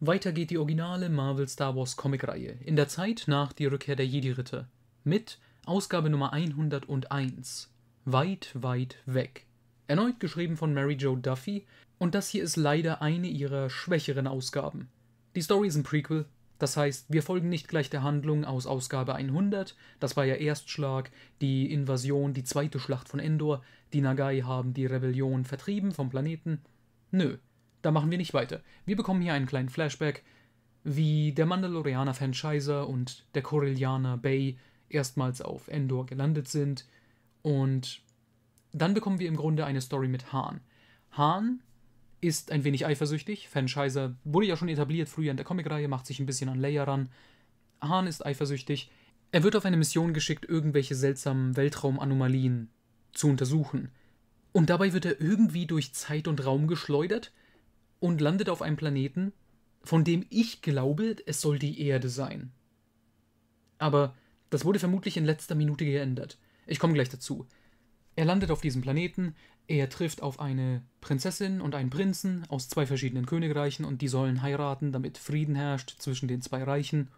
Weiter geht die originale Marvel Star Wars Comicreihe in der Zeit nach die Rückkehr der Jedi-Ritter mit Ausgabe Nummer 101. Weit, weit weg. Erneut geschrieben von Mary Jo Duffy und das hier ist leider eine ihrer schwächeren Ausgaben. Die Story ist ein Prequel, das heißt, wir folgen nicht gleich der Handlung aus Ausgabe 100, das war ja Erstschlag, die Invasion, die zweite Schlacht von Endor, die Nagai haben die Rebellion vertrieben vom Planeten. Nö, da machen wir nicht weiter. Wir bekommen hier einen kleinen Flashback, wie der mandalorianer Franchiser und der Corellianer Bay erstmals auf Endor gelandet sind. Und dann bekommen wir im Grunde eine Story mit Hahn. Hahn ist ein wenig eifersüchtig. Fanscheiser wurde ja schon etabliert früher in der Comicreihe, macht sich ein bisschen an Leia ran. Hahn ist eifersüchtig. Er wird auf eine Mission geschickt, irgendwelche seltsamen Weltraumanomalien zu untersuchen. Und dabei wird er irgendwie durch Zeit und Raum geschleudert und landet auf einem Planeten, von dem ich glaube, es soll die Erde sein. Aber das wurde vermutlich in letzter Minute geändert. Ich komme gleich dazu. Er landet auf diesem Planeten, er trifft auf eine Prinzessin und einen Prinzen aus zwei verschiedenen Königreichen und die sollen heiraten, damit Frieden herrscht zwischen den zwei Reichen.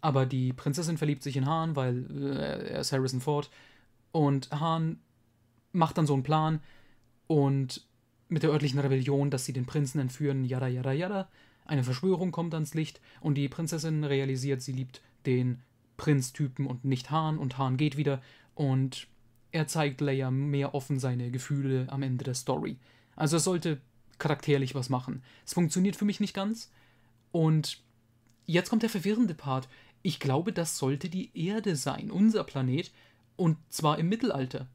Aber die Prinzessin verliebt sich in Hahn, weil äh, er ist Harrison Ford. Und Hahn macht dann so einen Plan und mit der örtlichen Rebellion, dass sie den Prinzen entführen, yada yada yada. Eine Verschwörung kommt ans Licht und die Prinzessin realisiert, sie liebt den Prinztypen und nicht Hahn und Hahn geht wieder und er zeigt Leia mehr offen seine Gefühle am Ende der Story. Also es sollte charakterlich was machen. Es funktioniert für mich nicht ganz und jetzt kommt der verwirrende Part. Ich glaube, das sollte die Erde sein, unser Planet und zwar im Mittelalter.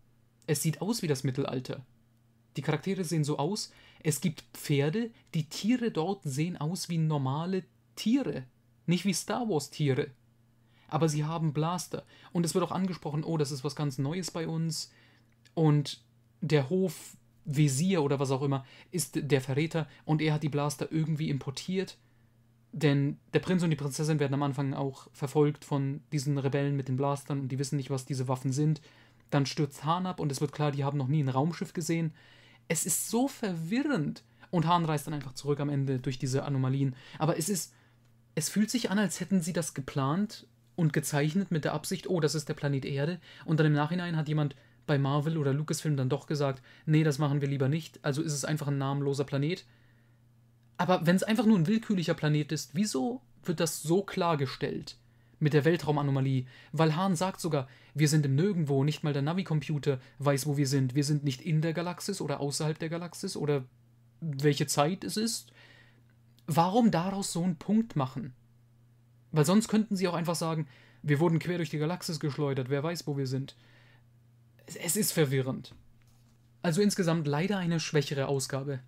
Es sieht aus wie das Mittelalter. Die Charaktere sehen so aus. Es gibt Pferde, die Tiere dort sehen aus wie normale Tiere, nicht wie Star Wars Tiere. Aber sie haben Blaster. Und es wird auch angesprochen, oh, das ist was ganz Neues bei uns. Und der Hof Wesir oder was auch immer ist der Verräter und er hat die Blaster irgendwie importiert. Denn der Prinz und die Prinzessin werden am Anfang auch verfolgt von diesen Rebellen mit den Blastern und die wissen nicht, was diese Waffen sind. Dann stürzt Han ab und es wird klar, die haben noch nie ein Raumschiff gesehen. Es ist so verwirrend. Und Hahn reist dann einfach zurück am Ende durch diese Anomalien. Aber es ist. Es fühlt sich an, als hätten sie das geplant und gezeichnet mit der Absicht, oh, das ist der Planet Erde. Und dann im Nachhinein hat jemand bei Marvel oder Lucasfilm dann doch gesagt, nee, das machen wir lieber nicht. Also ist es einfach ein namenloser Planet. Aber wenn es einfach nur ein willkürlicher Planet ist, wieso wird das so klargestellt? mit der Weltraumanomalie. weil Hahn sagt sogar, wir sind im Nirgendwo, nicht mal der Navi-Computer weiß, wo wir sind. Wir sind nicht in der Galaxis oder außerhalb der Galaxis oder welche Zeit es ist. Warum daraus so einen Punkt machen? Weil sonst könnten sie auch einfach sagen, wir wurden quer durch die Galaxis geschleudert, wer weiß, wo wir sind. Es ist verwirrend. Also insgesamt leider eine schwächere Ausgabe.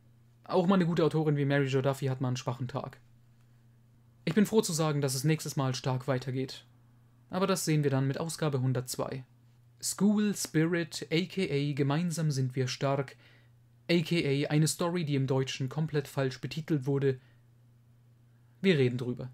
Auch mal eine gute Autorin wie Mary Jo hat mal einen schwachen Tag. Ich bin froh zu sagen, dass es nächstes Mal stark weitergeht. Aber das sehen wir dann mit Ausgabe 102. School Spirit, aka Gemeinsam sind wir stark, aka eine Story, die im Deutschen komplett falsch betitelt wurde. Wir reden drüber.